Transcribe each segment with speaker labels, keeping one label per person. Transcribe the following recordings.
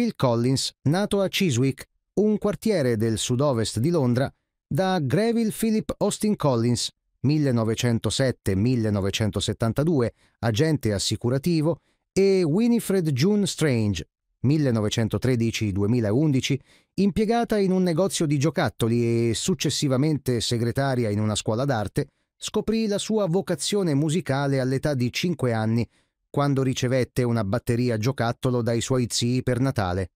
Speaker 1: Phil Collins, nato a Chiswick, un quartiere del sud-ovest di Londra, da Greville Philip Austin Collins, 1907-1972, agente assicurativo, e Winifred June Strange, 1913-2011, impiegata in un negozio di giocattoli e successivamente segretaria in una scuola d'arte, scoprì la sua vocazione musicale all'età di 5 anni quando ricevette una batteria giocattolo dai suoi zii per Natale.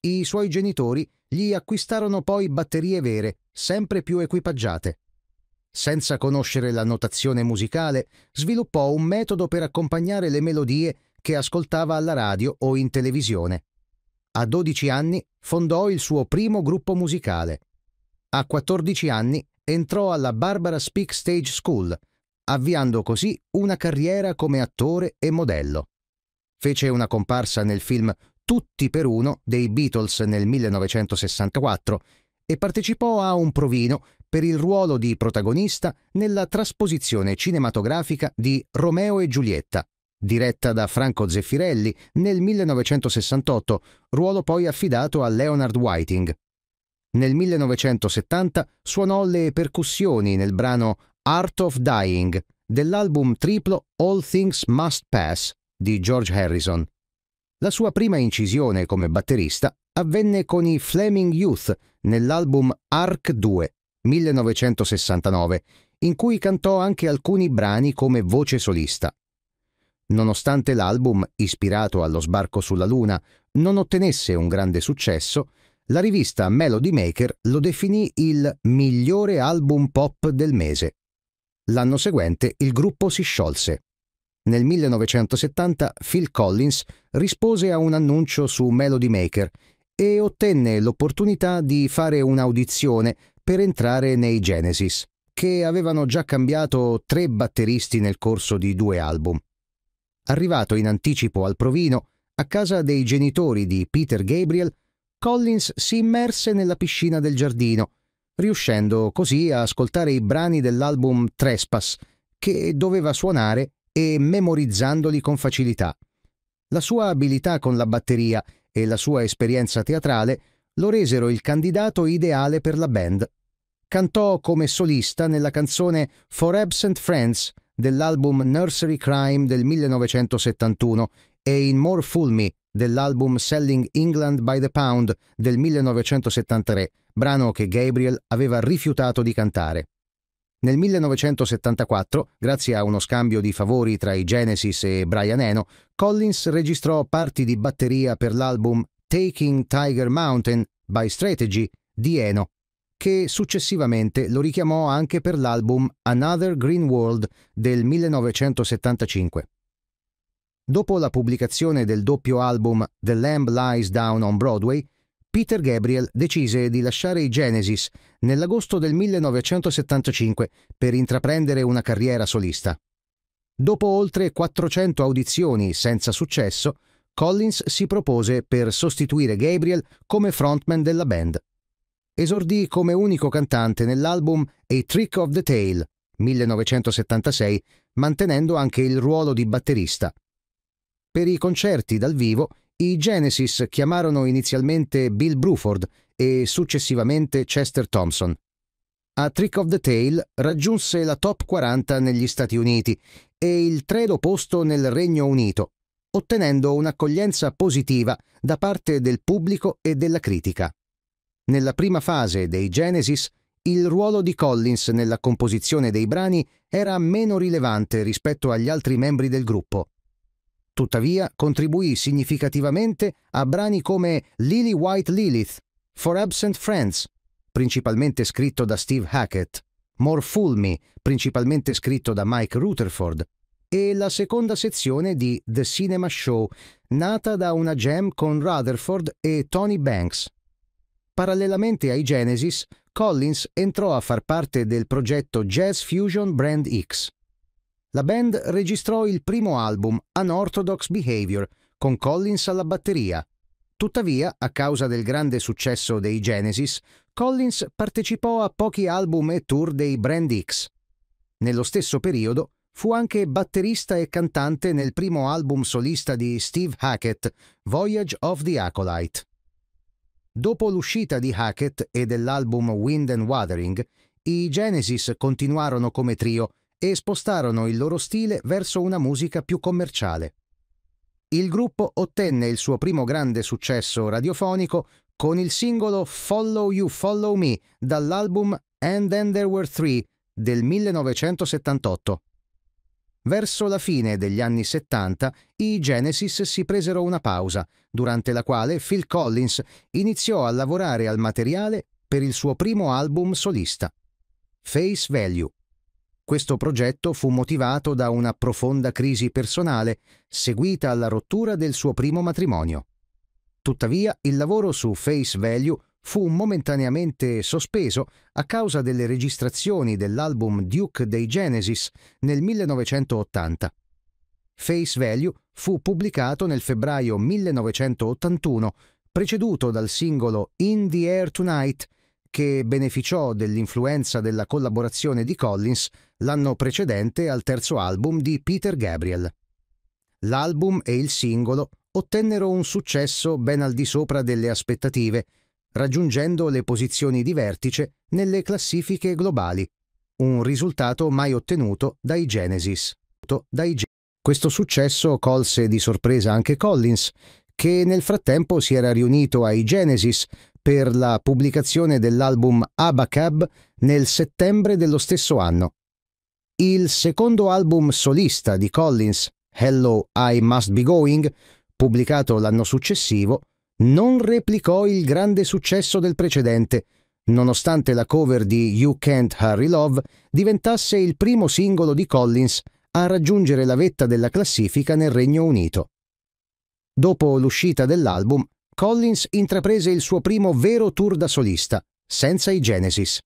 Speaker 1: I suoi genitori gli acquistarono poi batterie vere, sempre più equipaggiate. Senza conoscere la notazione musicale, sviluppò un metodo per accompagnare le melodie che ascoltava alla radio o in televisione. A 12 anni fondò il suo primo gruppo musicale. A 14 anni entrò alla Barbara Speak Stage School, avviando così una carriera come attore e modello. Fece una comparsa nel film Tutti per uno dei Beatles nel 1964 e partecipò a un provino per il ruolo di protagonista nella trasposizione cinematografica di Romeo e Giulietta, diretta da Franco Zeffirelli nel 1968, ruolo poi affidato a Leonard Whiting. Nel 1970 suonò le percussioni nel brano Art of Dying dell'album triplo All Things Must Pass di George Harrison. La sua prima incisione come batterista avvenne con i Fleming Youth nell'album Arc 2 1969, in cui cantò anche alcuni brani come voce solista. Nonostante l'album, ispirato allo sbarco sulla Luna, non ottenesse un grande successo, la rivista Melody Maker lo definì il migliore album pop del mese. L'anno seguente il gruppo si sciolse. Nel 1970 Phil Collins rispose a un annuncio su Melody Maker e ottenne l'opportunità di fare un'audizione per entrare nei Genesis, che avevano già cambiato tre batteristi nel corso di due album. Arrivato in anticipo al provino, a casa dei genitori di Peter Gabriel, Collins si immerse nella piscina del giardino riuscendo così a ascoltare i brani dell'album Trespass, che doveva suonare e memorizzandoli con facilità. La sua abilità con la batteria e la sua esperienza teatrale lo resero il candidato ideale per la band. Cantò come solista nella canzone For Absent Friends dell'album Nursery Crime del 1971 e in More Fool Me dell'album Selling England by the Pound del 1973, brano che Gabriel aveva rifiutato di cantare. Nel 1974, grazie a uno scambio di favori tra i Genesis e Brian Eno, Collins registrò parti di batteria per l'album Taking Tiger Mountain by Strategy di Eno, che successivamente lo richiamò anche per l'album Another Green World del 1975. Dopo la pubblicazione del doppio album The Lamb Lies Down on Broadway, Peter Gabriel decise di lasciare i Genesis nell'agosto del 1975 per intraprendere una carriera solista. Dopo oltre 400 audizioni senza successo, Collins si propose per sostituire Gabriel come frontman della band. Esordì come unico cantante nell'album A Trick of the Tale, 1976, mantenendo anche il ruolo di batterista. Per i concerti dal vivo, i Genesis chiamarono inizialmente Bill Bruford e successivamente Chester Thompson. A Trick of the Tail raggiunse la top 40 negli Stati Uniti e il tredo posto nel Regno Unito, ottenendo un'accoglienza positiva da parte del pubblico e della critica. Nella prima fase dei Genesis, il ruolo di Collins nella composizione dei brani era meno rilevante rispetto agli altri membri del gruppo. Tuttavia, contribuì significativamente a brani come Lily White Lilith, For Absent Friends, principalmente scritto da Steve Hackett, More Fool Me, principalmente scritto da Mike Rutherford, e la seconda sezione di The Cinema Show, nata da una jam con Rutherford e Tony Banks. Parallelamente ai Genesis, Collins entrò a far parte del progetto Jazz Fusion Brand X la band registrò il primo album, Unorthodox Behavior, con Collins alla batteria. Tuttavia, a causa del grande successo dei Genesis, Collins partecipò a pochi album e tour dei Brand X. Nello stesso periodo fu anche batterista e cantante nel primo album solista di Steve Hackett, Voyage of the Acolyte. Dopo l'uscita di Hackett e dell'album Wind and Wuthering, i Genesis continuarono come trio e spostarono il loro stile verso una musica più commerciale. Il gruppo ottenne il suo primo grande successo radiofonico con il singolo Follow You, Follow Me dall'album And Then There Were Three del 1978. Verso la fine degli anni 70 i Genesis si presero una pausa, durante la quale Phil Collins iniziò a lavorare al materiale per il suo primo album solista, Face Value. Questo progetto fu motivato da una profonda crisi personale, seguita alla rottura del suo primo matrimonio. Tuttavia, il lavoro su Face Value fu momentaneamente sospeso a causa delle registrazioni dell'album Duke dei Genesis nel 1980. Face Value fu pubblicato nel febbraio 1981, preceduto dal singolo In the Air Tonight che beneficiò dell'influenza della collaborazione di Collins l'anno precedente al terzo album di Peter Gabriel. L'album e il singolo ottennero un successo ben al di sopra delle aspettative, raggiungendo le posizioni di vertice nelle classifiche globali, un risultato mai ottenuto dai Genesis. Questo successo colse di sorpresa anche Collins, che nel frattempo si era riunito ai Genesis per la pubblicazione dell'album Abacab nel settembre dello stesso anno. Il secondo album solista di Collins, Hello I Must Be Going, pubblicato l'anno successivo, non replicò il grande successo del precedente, nonostante la cover di You Can't Hurry Love diventasse il primo singolo di Collins a raggiungere la vetta della classifica nel Regno Unito. Dopo l'uscita dell'album, Collins intraprese il suo primo vero tour da solista, senza i Genesis.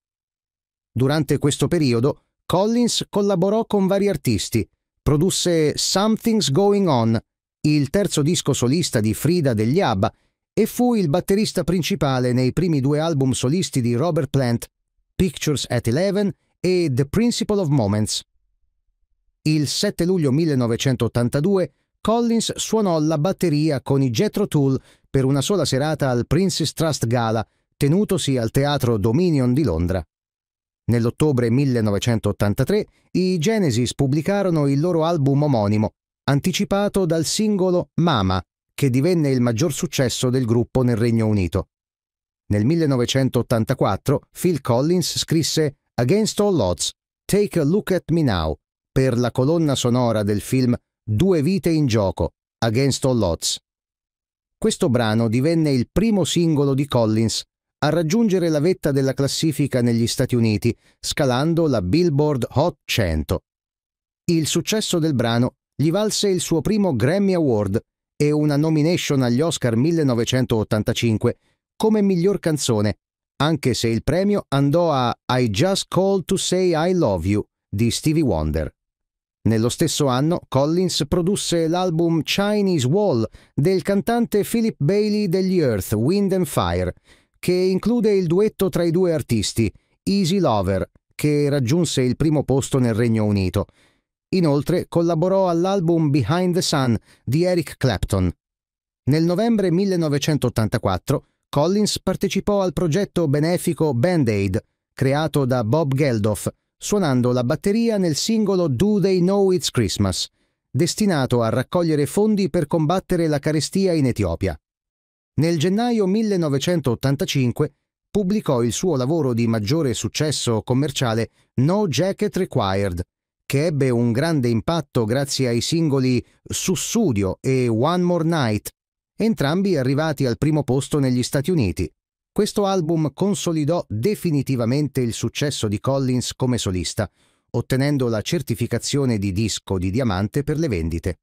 Speaker 1: Durante questo periodo, Collins collaborò con vari artisti, produsse Something's Going On, il terzo disco solista di Frida degli ABBA, e fu il batterista principale nei primi due album solisti di Robert Plant, Pictures at Eleven e The Principle of Moments. Il 7 luglio 1982 Collins suonò la batteria con i Jetro Tool per una sola serata al Prince's Trust Gala, tenutosi al teatro Dominion di Londra. Nell'ottobre 1983 i Genesis pubblicarono il loro album omonimo, anticipato dal singolo Mama, che divenne il maggior successo del gruppo nel Regno Unito. Nel 1984 Phil Collins scrisse Against All Odds, Take a Look at Me Now per la colonna sonora del film Due vite in gioco, Against All Odds. Questo brano divenne il primo singolo di Collins a raggiungere la vetta della classifica negli Stati Uniti, scalando la Billboard Hot 100. Il successo del brano gli valse il suo primo Grammy Award e una nomination agli Oscar 1985 come miglior canzone, anche se il premio andò a I Just Call to Say I Love You di Stevie Wonder. Nello stesso anno Collins produsse l'album Chinese Wall del cantante Philip Bailey degli Earth, Wind and Fire, che include il duetto tra i due artisti, Easy Lover, che raggiunse il primo posto nel Regno Unito. Inoltre collaborò all'album Behind the Sun di Eric Clapton. Nel novembre 1984 Collins partecipò al progetto benefico Band-Aid, creato da Bob Geldof, suonando la batteria nel singolo Do They Know It's Christmas, destinato a raccogliere fondi per combattere la carestia in Etiopia. Nel gennaio 1985 pubblicò il suo lavoro di maggiore successo commerciale No Jacket Required, che ebbe un grande impatto grazie ai singoli Sussudio e One More Night, entrambi arrivati al primo posto negli Stati Uniti. Questo album consolidò definitivamente il successo di Collins come solista, ottenendo la certificazione di disco di diamante per le vendite.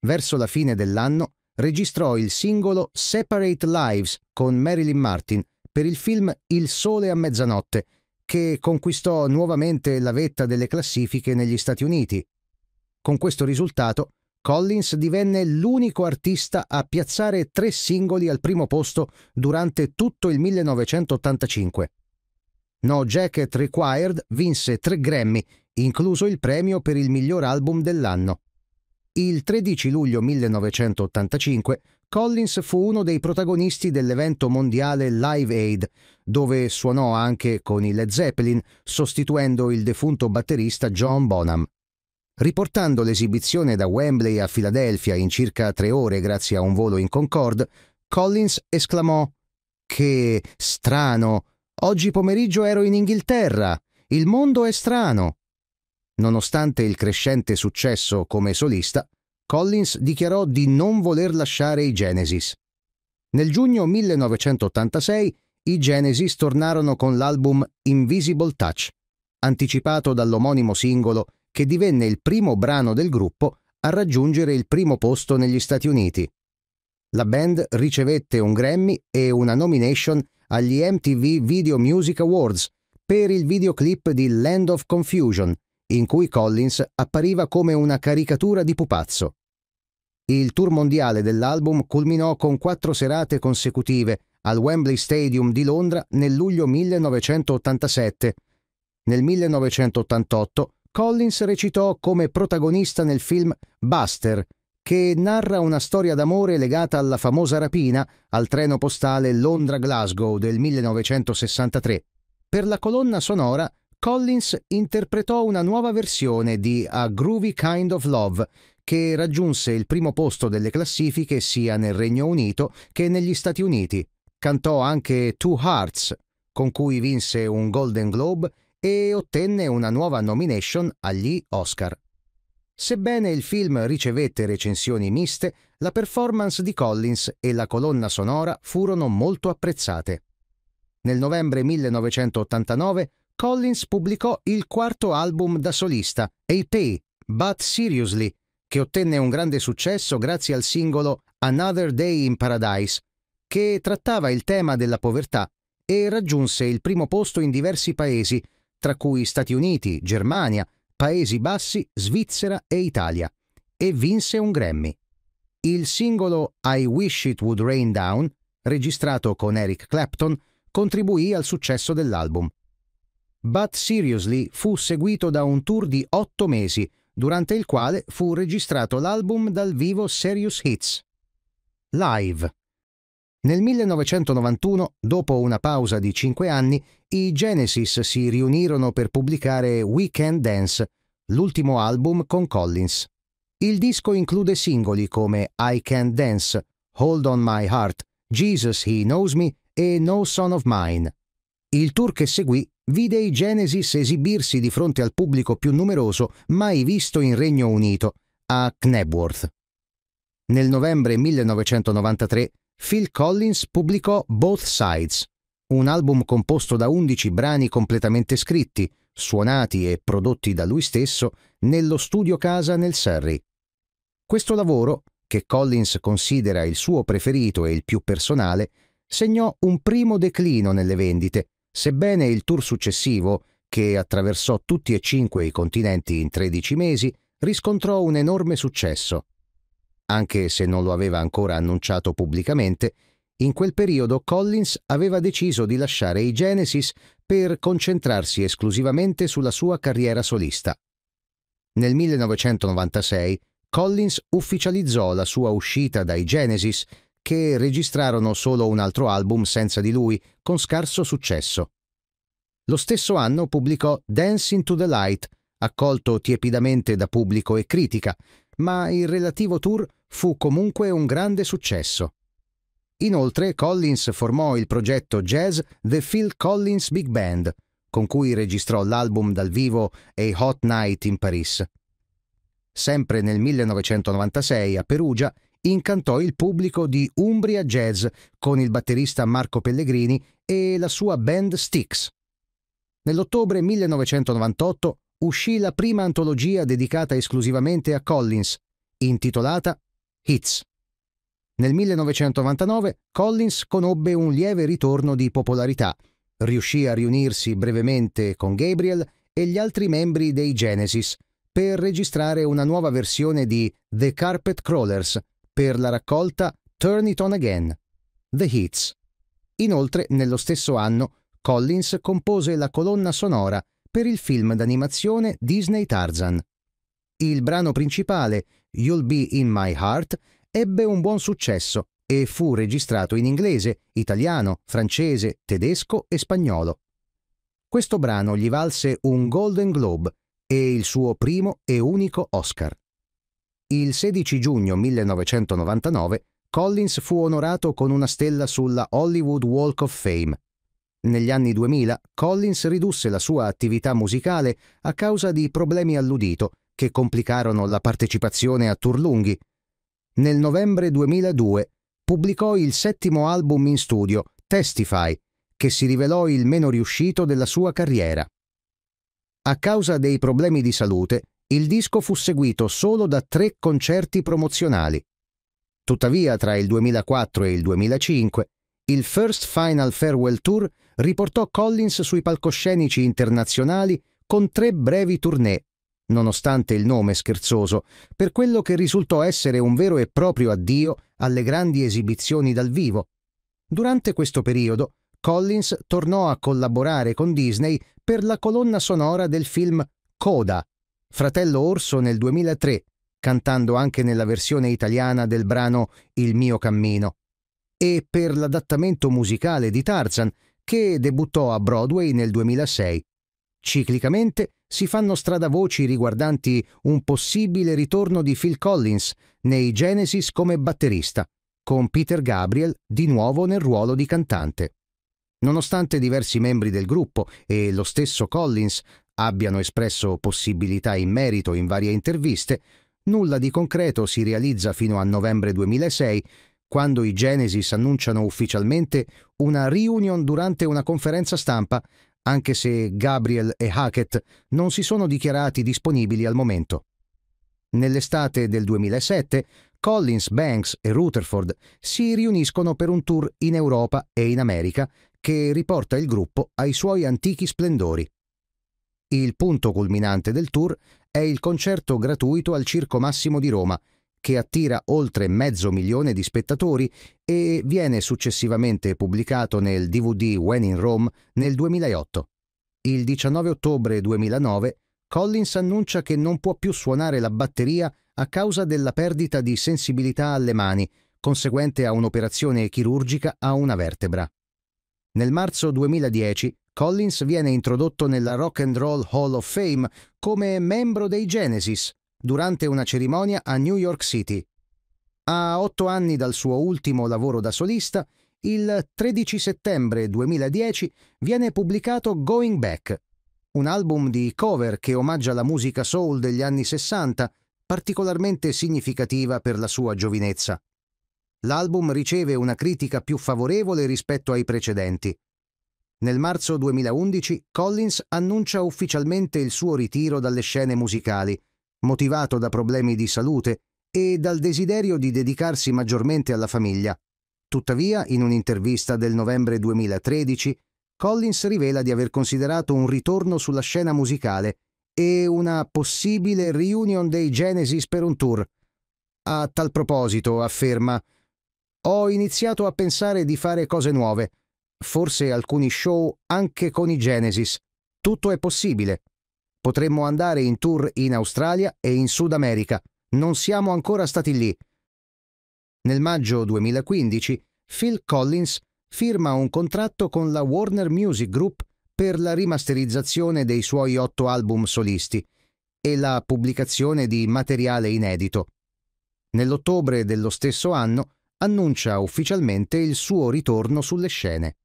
Speaker 1: Verso la fine dell'anno registrò il singolo Separate Lives con Marilyn Martin per il film Il Sole a mezzanotte, che conquistò nuovamente la vetta delle classifiche negli Stati Uniti. Con questo risultato Collins divenne l'unico artista a piazzare tre singoli al primo posto durante tutto il 1985. No Jacket Required vinse tre Grammy, incluso il premio per il miglior album dell'anno. Il 13 luglio 1985 Collins fu uno dei protagonisti dell'evento mondiale Live Aid, dove suonò anche con i Led Zeppelin, sostituendo il defunto batterista John Bonham riportando l'esibizione da Wembley a Filadelfia in circa tre ore grazie a un volo in Concorde, Collins esclamò Che strano! Oggi pomeriggio ero in Inghilterra! Il mondo è strano! Nonostante il crescente successo come solista, Collins dichiarò di non voler lasciare i Genesis. Nel giugno 1986 i Genesis tornarono con l'album Invisible Touch, anticipato dall'omonimo singolo che divenne il primo brano del gruppo a raggiungere il primo posto negli Stati Uniti. La band ricevette un Grammy e una nomination agli MTV Video Music Awards per il videoclip di Land of Confusion, in cui Collins appariva come una caricatura di pupazzo. Il tour mondiale dell'album culminò con quattro serate consecutive al Wembley Stadium di Londra nel luglio 1987. Nel 1988 Collins recitò come protagonista nel film Buster, che narra una storia d'amore legata alla famosa rapina al treno postale Londra-Glasgow del 1963. Per la colonna sonora, Collins interpretò una nuova versione di A Groovy Kind of Love, che raggiunse il primo posto delle classifiche sia nel Regno Unito che negli Stati Uniti. Cantò anche Two Hearts, con cui vinse un Golden Globe e ottenne una nuova nomination agli Oscar. Sebbene il film ricevette recensioni miste, la performance di Collins e la colonna sonora furono molto apprezzate. Nel novembre 1989 Collins pubblicò il quarto album da solista, A Pay, But Seriously, che ottenne un grande successo grazie al singolo Another Day in Paradise, che trattava il tema della povertà e raggiunse il primo posto in diversi paesi, tra cui Stati Uniti, Germania, Paesi Bassi, Svizzera e Italia, e vinse un Grammy. Il singolo I Wish It Would Rain Down, registrato con Eric Clapton, contribuì al successo dell'album. But Seriously fu seguito da un tour di otto mesi, durante il quale fu registrato l'album dal vivo Serious Hits. Live nel 1991, dopo una pausa di cinque anni, i Genesis si riunirono per pubblicare Weekend Dance, l'ultimo album con Collins. Il disco include singoli come I Can Dance, Hold On My Heart, Jesus He Knows Me e No Son of Mine. Il tour che seguì vide i Genesis esibirsi di fronte al pubblico più numeroso mai visto in Regno Unito, a Knebworth. Nel novembre 1993 Phil Collins pubblicò Both Sides, un album composto da 11 brani completamente scritti, suonati e prodotti da lui stesso nello studio casa nel Surrey. Questo lavoro, che Collins considera il suo preferito e il più personale, segnò un primo declino nelle vendite, sebbene il tour successivo, che attraversò tutti e cinque i continenti in 13 mesi, riscontrò un enorme successo. Anche se non lo aveva ancora annunciato pubblicamente, in quel periodo Collins aveva deciso di lasciare i Genesis per concentrarsi esclusivamente sulla sua carriera solista. Nel 1996 Collins ufficializzò la sua uscita dai Genesis, che registrarono solo un altro album senza di lui, con scarso successo. Lo stesso anno pubblicò Dance into the Light, accolto tiepidamente da pubblico e critica, ma il relativo tour fu comunque un grande successo. Inoltre Collins formò il progetto jazz The Phil Collins Big Band, con cui registrò l'album dal vivo A Hot Night in Paris. Sempre nel 1996 a Perugia incantò il pubblico di Umbria Jazz con il batterista Marco Pellegrini e la sua band Styx. Nell'ottobre 1998 uscì la prima antologia dedicata esclusivamente a Collins, intitolata Hits. Nel 1999 Collins conobbe un lieve ritorno di popolarità. Riuscì a riunirsi brevemente con Gabriel e gli altri membri dei Genesis per registrare una nuova versione di The Carpet Crawlers per la raccolta Turn It On Again, The Hits. Inoltre, nello stesso anno, Collins compose la colonna sonora per il film d'animazione Disney Tarzan. Il brano principale, You'll Be in My Heart, ebbe un buon successo e fu registrato in inglese, italiano, francese, tedesco e spagnolo. Questo brano gli valse un Golden Globe e il suo primo e unico Oscar. Il 16 giugno 1999 Collins fu onorato con una stella sulla Hollywood Walk of Fame negli anni 2000 Collins ridusse la sua attività musicale a causa di problemi all'udito che complicarono la partecipazione a tour lunghi. Nel novembre 2002 pubblicò il settimo album in studio, Testify, che si rivelò il meno riuscito della sua carriera. A causa dei problemi di salute, il disco fu seguito solo da tre concerti promozionali. Tuttavia, tra il 2004 e il 2005, il First Final Farewell Tour riportò Collins sui palcoscenici internazionali con tre brevi tournée, nonostante il nome scherzoso, per quello che risultò essere un vero e proprio addio alle grandi esibizioni dal vivo. Durante questo periodo, Collins tornò a collaborare con Disney per la colonna sonora del film Coda, Fratello Orso nel 2003, cantando anche nella versione italiana del brano Il mio cammino, e per l'adattamento musicale di Tarzan, che debuttò a Broadway nel 2006. Ciclicamente si fanno strada voci riguardanti un possibile ritorno di Phil Collins nei Genesis come batterista, con Peter Gabriel di nuovo nel ruolo di cantante. Nonostante diversi membri del gruppo e lo stesso Collins abbiano espresso possibilità in merito in varie interviste, nulla di concreto si realizza fino a novembre 2006 quando i Genesis annunciano ufficialmente una reunion durante una conferenza stampa, anche se Gabriel e Hackett non si sono dichiarati disponibili al momento. Nell'estate del 2007, Collins, Banks e Rutherford si riuniscono per un tour in Europa e in America che riporta il gruppo ai suoi antichi splendori. Il punto culminante del tour è il concerto gratuito al Circo Massimo di Roma, che attira oltre mezzo milione di spettatori e viene successivamente pubblicato nel DVD When in Rome nel 2008. Il 19 ottobre 2009 Collins annuncia che non può più suonare la batteria a causa della perdita di sensibilità alle mani, conseguente a un'operazione chirurgica a una vertebra. Nel marzo 2010 Collins viene introdotto nella Rock and Roll Hall of Fame come membro dei Genesis, durante una cerimonia a New York City. A otto anni dal suo ultimo lavoro da solista, il 13 settembre 2010 viene pubblicato Going Back, un album di cover che omaggia la musica soul degli anni 60, particolarmente significativa per la sua giovinezza. L'album riceve una critica più favorevole rispetto ai precedenti. Nel marzo 2011 Collins annuncia ufficialmente il suo ritiro dalle scene musicali, motivato da problemi di salute e dal desiderio di dedicarsi maggiormente alla famiglia. Tuttavia, in un'intervista del novembre 2013, Collins rivela di aver considerato un ritorno sulla scena musicale e una possibile reunion dei Genesis per un tour. A tal proposito, afferma, ho iniziato a pensare di fare cose nuove, forse alcuni show anche con i Genesis. Tutto è possibile. Potremmo andare in tour in Australia e in Sud America. Non siamo ancora stati lì. Nel maggio 2015 Phil Collins firma un contratto con la Warner Music Group per la rimasterizzazione dei suoi otto album solisti e la pubblicazione di materiale inedito. Nell'ottobre dello stesso anno annuncia ufficialmente il suo ritorno sulle scene.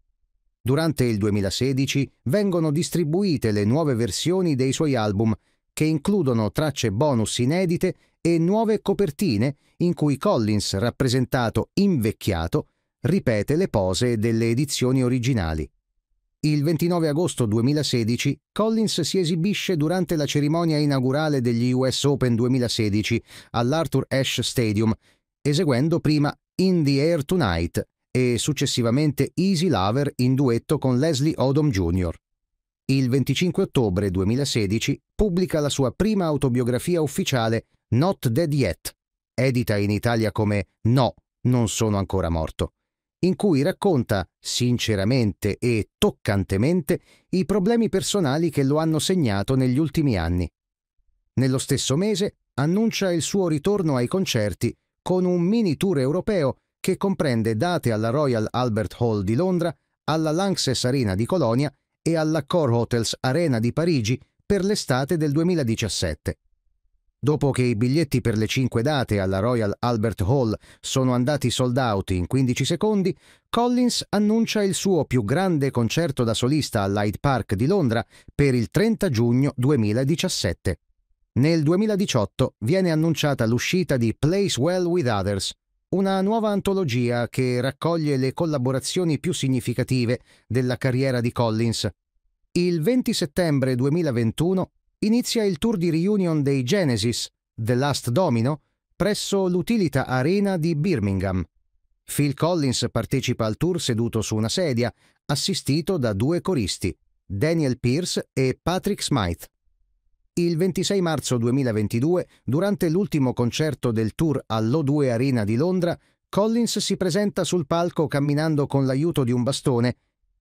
Speaker 1: Durante il 2016 vengono distribuite le nuove versioni dei suoi album, che includono tracce bonus inedite e nuove copertine in cui Collins, rappresentato invecchiato, ripete le pose delle edizioni originali. Il 29 agosto 2016 Collins si esibisce durante la cerimonia inaugurale degli US Open 2016 all'Arthur Ashe Stadium, eseguendo prima In the Air Tonight e successivamente Easy Lover in duetto con Leslie Odom Jr. Il 25 ottobre 2016 pubblica la sua prima autobiografia ufficiale Not Dead Yet, edita in Italia come No, non sono ancora morto, in cui racconta sinceramente e toccantemente i problemi personali che lo hanno segnato negli ultimi anni. Nello stesso mese annuncia il suo ritorno ai concerti con un mini tour europeo che comprende date alla Royal Albert Hall di Londra, alla Lanxess Arena di Colonia e alla Core Hotels Arena di Parigi per l'estate del 2017. Dopo che i biglietti per le cinque date alla Royal Albert Hall sono andati sold out in 15 secondi, Collins annuncia il suo più grande concerto da solista all'Hyde Park di Londra per il 30 giugno 2017. Nel 2018 viene annunciata l'uscita di Place Well With Others, una nuova antologia che raccoglie le collaborazioni più significative della carriera di Collins. Il 20 settembre 2021 inizia il tour di reunion dei Genesis, The Last Domino, presso l'Utilita Arena di Birmingham. Phil Collins partecipa al tour seduto su una sedia, assistito da due coristi, Daniel Pierce e Patrick Smythe. Il 26 marzo 2022, durante l'ultimo concerto del tour all'O2 Arena di Londra, Collins si presenta sul palco camminando con l'aiuto di un bastone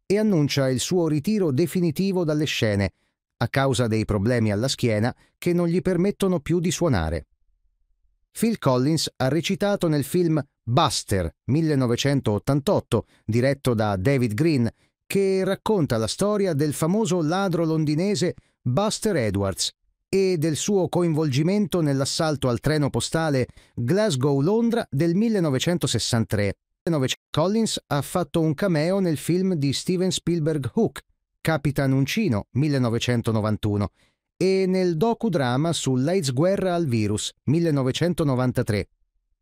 Speaker 1: e annuncia il suo ritiro definitivo dalle scene, a causa dei problemi alla schiena che non gli permettono più di suonare. Phil Collins ha recitato nel film Buster 1988, diretto da David Green, che racconta la storia del famoso ladro londinese Buster Edwards, e del suo coinvolgimento nell'assalto al treno postale Glasgow-Londra del 1963. Collins ha fatto un cameo nel film di Steven Spielberg Hook, Capitan Uncino 1991, e nel docudrama sull'AIDS guerra al virus 1993.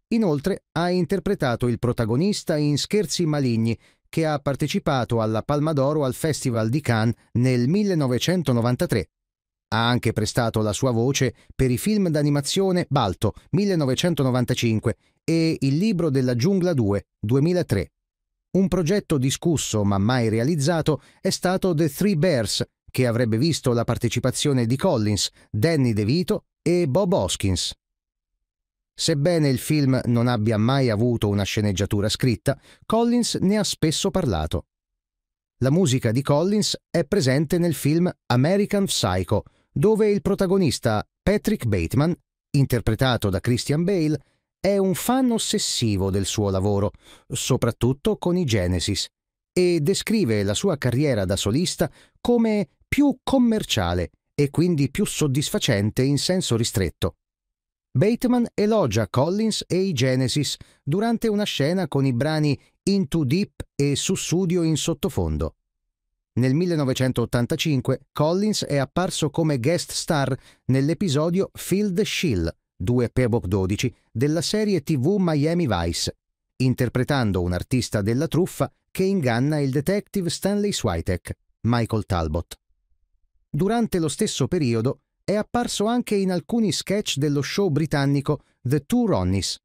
Speaker 1: Inoltre ha interpretato il protagonista in Scherzi maligni, che ha partecipato alla Palma d'Oro al Festival di Cannes nel 1993. Ha anche prestato la sua voce per i film d'animazione Balto 1995 e Il libro della giungla 2 2003. Un progetto discusso ma mai realizzato è stato The Three Bears, che avrebbe visto la partecipazione di Collins, Danny DeVito e Bob Hoskins. Sebbene il film non abbia mai avuto una sceneggiatura scritta, Collins ne ha spesso parlato. La musica di Collins è presente nel film American Psycho, dove il protagonista Patrick Bateman, interpretato da Christian Bale, è un fan ossessivo del suo lavoro, soprattutto con i Genesis, e descrive la sua carriera da solista come più commerciale e quindi più soddisfacente in senso ristretto. Bateman elogia Collins e i Genesis durante una scena con i brani Into Deep e Sussudio in sottofondo. Nel 1985 Collins è apparso come guest star nell'episodio Field Shill 2 Peabock 12 della serie TV Miami Vice, interpretando un artista della truffa che inganna il detective Stanley Switek, Michael Talbot. Durante lo stesso periodo è apparso anche in alcuni sketch dello show britannico The Two Ronnies,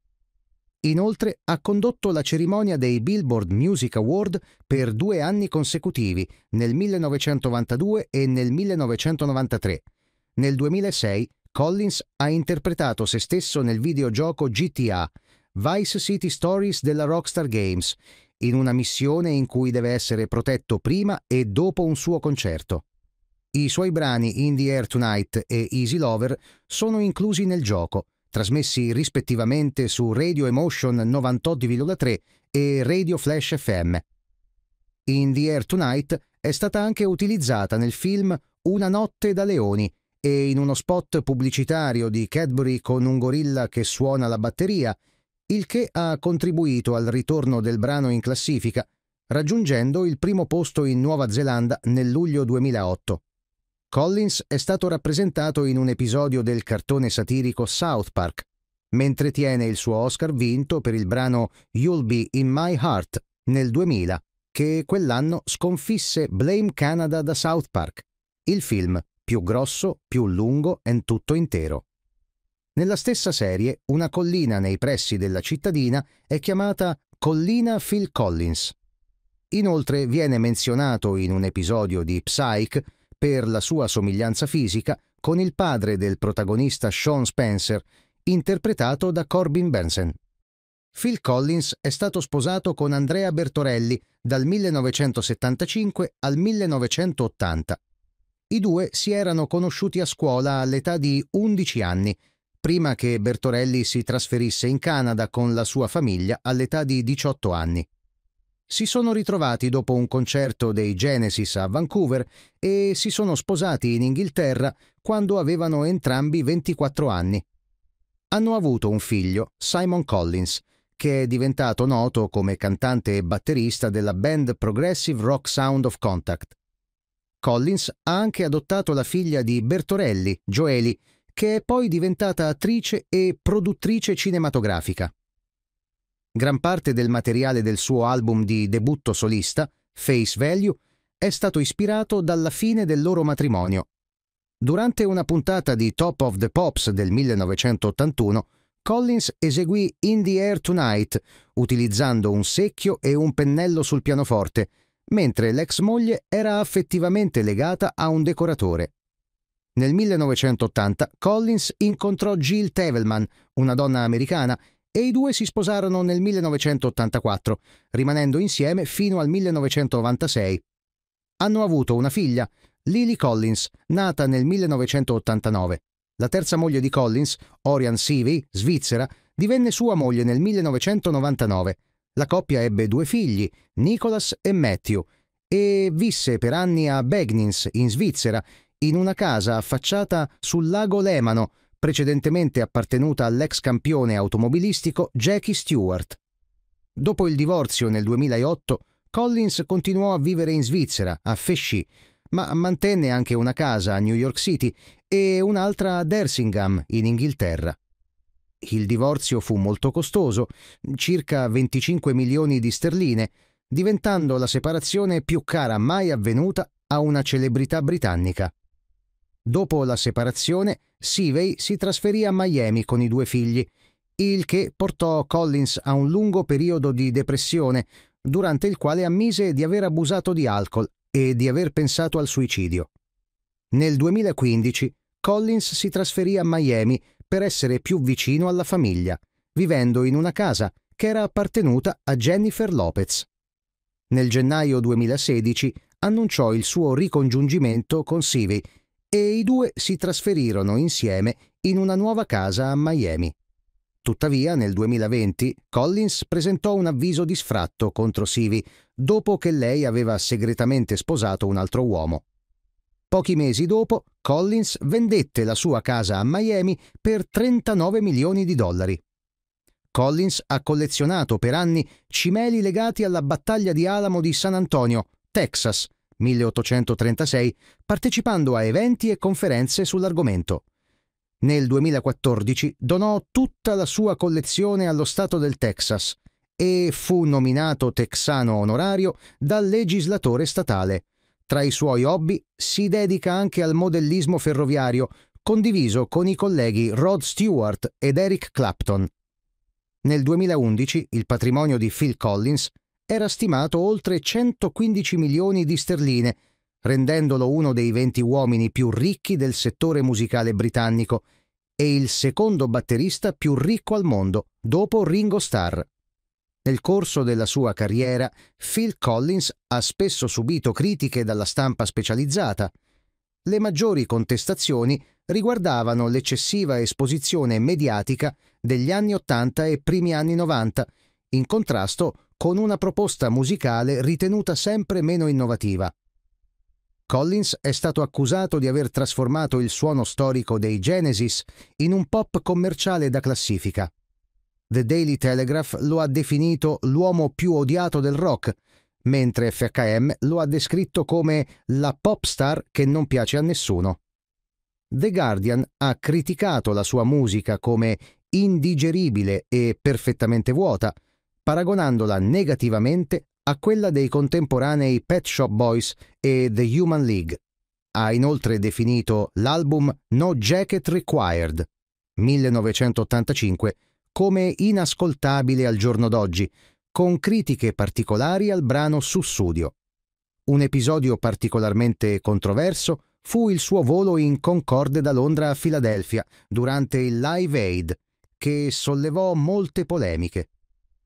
Speaker 1: Inoltre ha condotto la cerimonia dei Billboard Music Award per due anni consecutivi, nel 1992 e nel 1993. Nel 2006 Collins ha interpretato se stesso nel videogioco GTA, Vice City Stories della Rockstar Games, in una missione in cui deve essere protetto prima e dopo un suo concerto. I suoi brani In the Air Tonight e Easy Lover sono inclusi nel gioco, trasmessi rispettivamente su Radio Emotion 98,3 e Radio Flash FM. In The Air Tonight è stata anche utilizzata nel film Una notte da leoni e in uno spot pubblicitario di Cadbury con un gorilla che suona la batteria, il che ha contribuito al ritorno del brano in classifica, raggiungendo il primo posto in Nuova Zelanda nel luglio 2008. Collins è stato rappresentato in un episodio del cartone satirico South Park, mentre tiene il suo Oscar vinto per il brano You'll Be in My Heart nel 2000, che quell'anno sconfisse Blame Canada da South Park, il film più grosso, più lungo e tutto intero. Nella stessa serie, una collina nei pressi della cittadina è chiamata Collina Phil Collins. Inoltre viene menzionato in un episodio di Psyche per la sua somiglianza fisica con il padre del protagonista Sean Spencer, interpretato da Corbin Benson. Phil Collins è stato sposato con Andrea Bertorelli dal 1975 al 1980. I due si erano conosciuti a scuola all'età di 11 anni, prima che Bertorelli si trasferisse in Canada con la sua famiglia all'età di 18 anni si sono ritrovati dopo un concerto dei Genesis a Vancouver e si sono sposati in Inghilterra quando avevano entrambi 24 anni. Hanno avuto un figlio, Simon Collins, che è diventato noto come cantante e batterista della band Progressive Rock Sound of Contact. Collins ha anche adottato la figlia di Bertorelli, Joeli, che è poi diventata attrice e produttrice cinematografica. Gran parte del materiale del suo album di debutto solista, Face Value, è stato ispirato dalla fine del loro matrimonio. Durante una puntata di Top of the Pops del 1981, Collins eseguì In the Air Tonight, utilizzando un secchio e un pennello sul pianoforte, mentre l'ex moglie era affettivamente legata a un decoratore. Nel 1980 Collins incontrò Jill Tevelman, una donna americana e i due si sposarono nel 1984, rimanendo insieme fino al 1996. Hanno avuto una figlia, Lily Collins, nata nel 1989. La terza moglie di Collins, Orian Seavey, svizzera, divenne sua moglie nel 1999. La coppia ebbe due figli, Nicholas e Matthew, e visse per anni a Begnins, in Svizzera, in una casa affacciata sul lago Lemano, precedentemente appartenuta all'ex campione automobilistico Jackie Stewart. Dopo il divorzio nel 2008, Collins continuò a vivere in Svizzera, a Fesci, ma mantenne anche una casa a New York City e un'altra a Dersingham, in Inghilterra. Il divorzio fu molto costoso, circa 25 milioni di sterline, diventando la separazione più cara mai avvenuta a una celebrità britannica. Dopo la separazione, Sivey si trasferì a Miami con i due figli, il che portò Collins a un lungo periodo di depressione, durante il quale ammise di aver abusato di alcol e di aver pensato al suicidio. Nel 2015 Collins si trasferì a Miami per essere più vicino alla famiglia, vivendo in una casa che era appartenuta a Jennifer Lopez. Nel gennaio 2016 annunciò il suo ricongiungimento con Sivey e i due si trasferirono insieme in una nuova casa a Miami. Tuttavia, nel 2020, Collins presentò un avviso di sfratto contro Sivi dopo che lei aveva segretamente sposato un altro uomo. Pochi mesi dopo, Collins vendette la sua casa a Miami per 39 milioni di dollari. Collins ha collezionato per anni cimeli legati alla battaglia di Alamo di San Antonio, Texas, 1836, partecipando a eventi e conferenze sull'argomento. Nel 2014 donò tutta la sua collezione allo Stato del Texas e fu nominato texano onorario dal legislatore statale. Tra i suoi hobby si dedica anche al modellismo ferroviario, condiviso con i colleghi Rod Stewart ed Eric Clapton. Nel 2011 il patrimonio di Phil Collins era stimato oltre 115 milioni di sterline, rendendolo uno dei 20 uomini più ricchi del settore musicale britannico e il secondo batterista più ricco al mondo, dopo Ringo Starr. Nel corso della sua carriera, Phil Collins ha spesso subito critiche dalla stampa specializzata. Le maggiori contestazioni riguardavano l'eccessiva esposizione mediatica degli anni 80 e primi anni 90, in contrasto con una proposta musicale ritenuta sempre meno innovativa. Collins è stato accusato di aver trasformato il suono storico dei Genesis in un pop commerciale da classifica. The Daily Telegraph lo ha definito l'uomo più odiato del rock, mentre FHM lo ha descritto come la pop star che non piace a nessuno. The Guardian ha criticato la sua musica come indigeribile e perfettamente vuota, paragonandola negativamente a quella dei contemporanei Pet Shop Boys e The Human League. Ha inoltre definito l'album No Jacket Required 1985 come inascoltabile al giorno d'oggi, con critiche particolari al brano Sussudio. Un episodio particolarmente controverso fu il suo volo in Concorde da Londra a Filadelfia durante il Live Aid, che sollevò molte polemiche.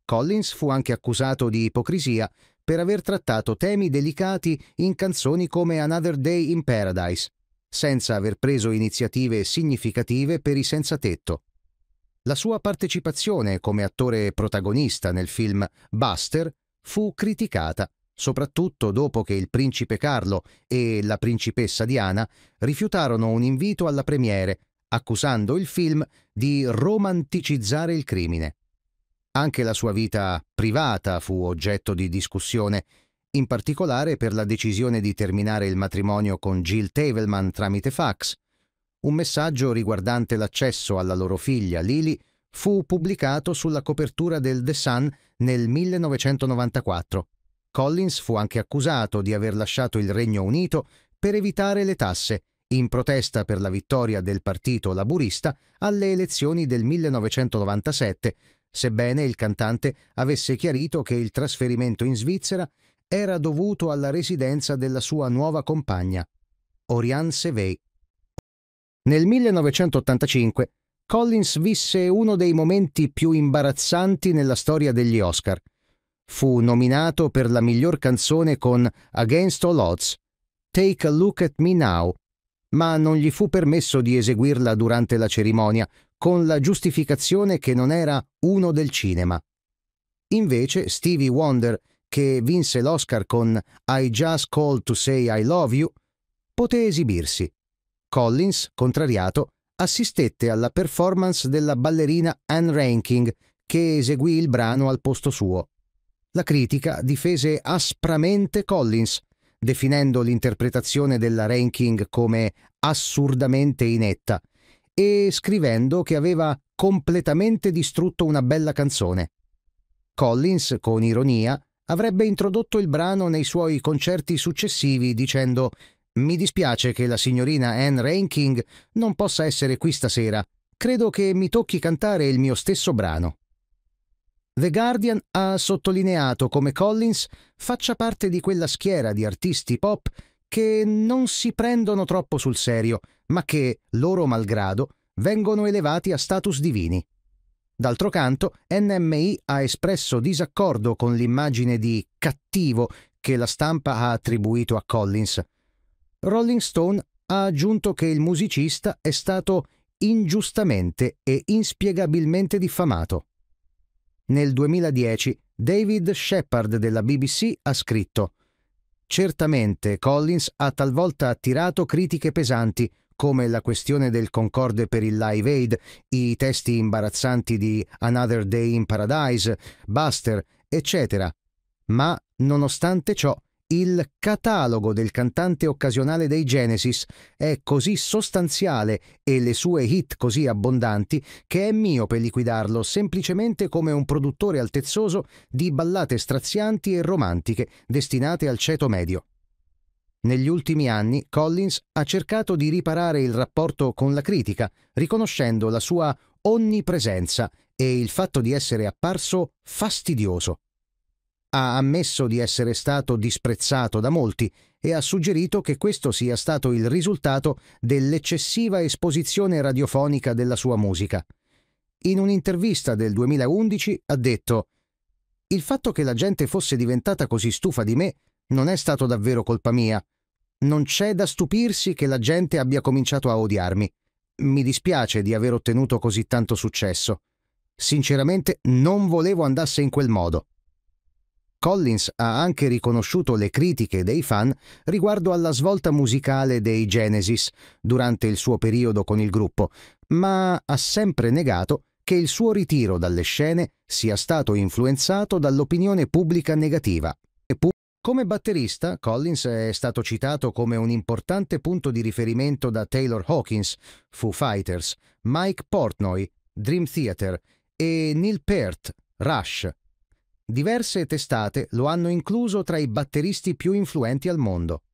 Speaker 1: Collins fu anche accusato di ipocrisia per aver trattato temi delicati in canzoni come Another Day in Paradise, senza aver preso iniziative significative per i senza tetto. La sua partecipazione come attore protagonista nel film Buster fu criticata, soprattutto dopo che il principe Carlo e la principessa Diana rifiutarono un invito alla premiere, accusando il film di romanticizzare il crimine. Anche la sua vita privata fu oggetto di discussione, in particolare per la decisione di terminare il matrimonio con Jill Tavelman tramite fax. Un messaggio riguardante l'accesso alla loro figlia Lily fu pubblicato sulla copertura del The Sun nel 1994. Collins fu anche accusato di aver lasciato il Regno Unito per evitare le tasse, in protesta per la vittoria del partito laburista alle elezioni del 1997, sebbene il cantante avesse chiarito che il trasferimento in Svizzera era dovuto alla residenza della sua nuova compagna, Oriane Sevey. Nel 1985 Collins visse uno dei momenti più imbarazzanti nella storia degli Oscar. Fu nominato per la miglior canzone con Against All Odds, Take a Look at Me Now, ma non gli fu permesso di eseguirla durante la cerimonia con la giustificazione che non era uno del cinema. Invece Stevie Wonder, che vinse l'Oscar con I Just Called to Say I Love You, poté esibirsi. Collins, contrariato, assistette alla performance della ballerina Anne Ranking, che eseguì il brano al posto suo. La critica difese aspramente Collins, definendo l'interpretazione della Ranking come assurdamente inetta e scrivendo che aveva completamente distrutto una bella canzone. Collins, con ironia, avrebbe introdotto il brano nei suoi concerti successivi dicendo mi dispiace che la signorina Anne Ranking non possa essere qui stasera. Credo che mi tocchi cantare il mio stesso brano. The Guardian ha sottolineato come Collins faccia parte di quella schiera di artisti pop che non si prendono troppo sul serio ma che, loro malgrado, vengono elevati a status divini. D'altro canto, NMI ha espresso disaccordo con l'immagine di cattivo che la stampa ha attribuito a Collins. Rolling Stone ha aggiunto che il musicista è stato ingiustamente e inspiegabilmente diffamato. Nel 2010 David Shepard della BBC ha scritto Certamente Collins ha talvolta attirato critiche pesanti come la questione del concorde per il Live Aid, i testi imbarazzanti di Another Day in Paradise, Buster, eccetera. Ma, nonostante ciò, il catalogo del cantante occasionale dei Genesis è così sostanziale e le sue hit così abbondanti che è miope liquidarlo semplicemente come un produttore altezzoso di ballate strazianti e romantiche destinate al ceto medio. Negli ultimi anni Collins ha cercato di riparare il rapporto con la critica, riconoscendo la sua onnipresenza e il fatto di essere apparso fastidioso. Ha ammesso di essere stato disprezzato da molti e ha suggerito che questo sia stato il risultato dell'eccessiva esposizione radiofonica della sua musica. In un'intervista del 2011 ha detto Il fatto che la gente fosse diventata così stufa di me non è stato davvero colpa mia. Non c'è da stupirsi che la gente abbia cominciato a odiarmi. Mi dispiace di aver ottenuto così tanto successo. Sinceramente non volevo andasse in quel modo. Collins ha anche riconosciuto le critiche dei fan riguardo alla svolta musicale dei Genesis durante il suo periodo con il gruppo, ma ha sempre negato che il suo ritiro dalle scene sia stato influenzato dall'opinione pubblica negativa. Come batterista, Collins è stato citato come un importante punto di riferimento da Taylor Hawkins, Foo Fighters, Mike Portnoy, Dream Theater e Neil Peart, Rush. Diverse testate lo hanno incluso tra i batteristi più influenti al mondo.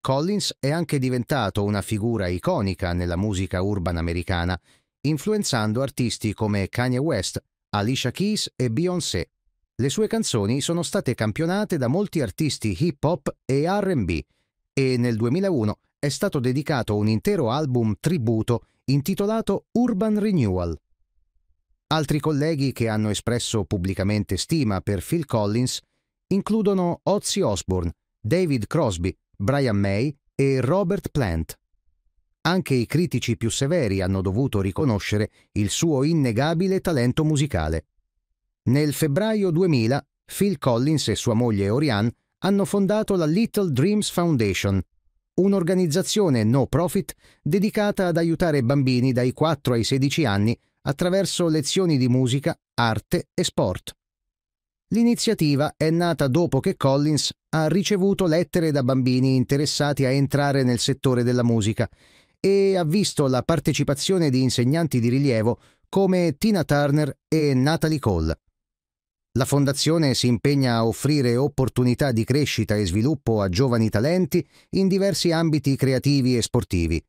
Speaker 1: Collins è anche diventato una figura iconica nella musica urban americana, influenzando artisti come Kanye West, Alicia Keys e Beyoncé. Le sue canzoni sono state campionate da molti artisti hip hop e RB e nel 2001 è stato dedicato un intero album tributo intitolato Urban Renewal. Altri colleghi che hanno espresso pubblicamente stima per Phil Collins includono Ozzy Osbourne, David Crosby, Brian May e Robert Plant. Anche i critici più severi hanno dovuto riconoscere il suo innegabile talento musicale. Nel febbraio 2000, Phil Collins e sua moglie Oriane hanno fondato la Little Dreams Foundation, un'organizzazione no profit dedicata ad aiutare bambini dai 4 ai 16 anni attraverso lezioni di musica, arte e sport. L'iniziativa è nata dopo che Collins ha ricevuto lettere da bambini interessati a entrare nel settore della musica e ha visto la partecipazione di insegnanti di rilievo come Tina Turner e Natalie Cole. La Fondazione si impegna a offrire opportunità di crescita e sviluppo a giovani talenti in diversi ambiti creativi e sportivi,